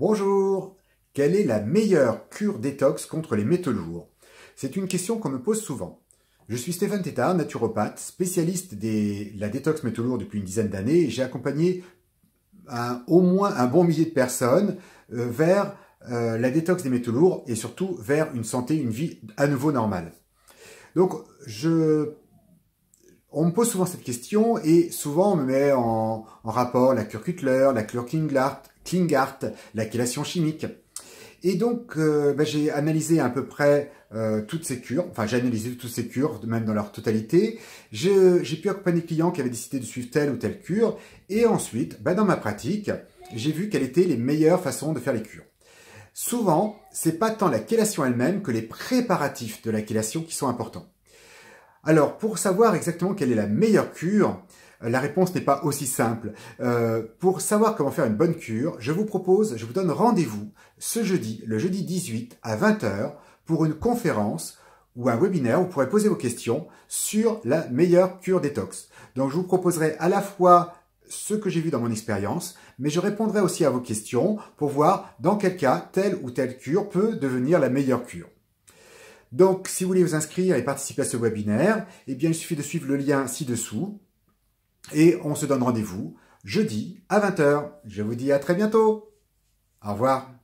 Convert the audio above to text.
Bonjour Quelle est la meilleure cure détox contre les métaux lourds C'est une question qu'on me pose souvent. Je suis Stéphane Tétard, naturopathe, spécialiste de la détox métaux lourds depuis une dizaine d'années et j'ai accompagné au moins un bon millier de personnes euh, vers euh, la détox des métaux lourds et surtout vers une santé, une vie à nouveau normale. Donc je on me pose souvent cette question et souvent on me met en, rapport la cure Cutler, la cure Klingart, Klingart la chélation chimique. Et donc, euh, ben, j'ai analysé à peu près euh, toutes ces cures. Enfin, j'ai analysé toutes ces cures, même dans leur totalité. J'ai pu accompagner des clients qui avaient décidé de suivre telle ou telle cure. Et ensuite, ben, dans ma pratique, j'ai vu quelles étaient les meilleures façons de faire les cures. Souvent, c'est pas tant la chélation elle-même que les préparatifs de la chélation qui sont importants. Alors, pour savoir exactement quelle est la meilleure cure, euh, la réponse n'est pas aussi simple. Euh, pour savoir comment faire une bonne cure, je vous propose, je vous donne rendez-vous ce jeudi, le jeudi 18 à 20h, pour une conférence ou un webinaire où vous pourrez poser vos questions sur la meilleure cure détox. Donc je vous proposerai à la fois ce que j'ai vu dans mon expérience, mais je répondrai aussi à vos questions pour voir dans quel cas telle ou telle cure peut devenir la meilleure cure. Donc, si vous voulez vous inscrire et participer à ce webinaire, eh bien, il suffit de suivre le lien ci-dessous et on se donne rendez-vous jeudi à 20h. Je vous dis à très bientôt. Au revoir.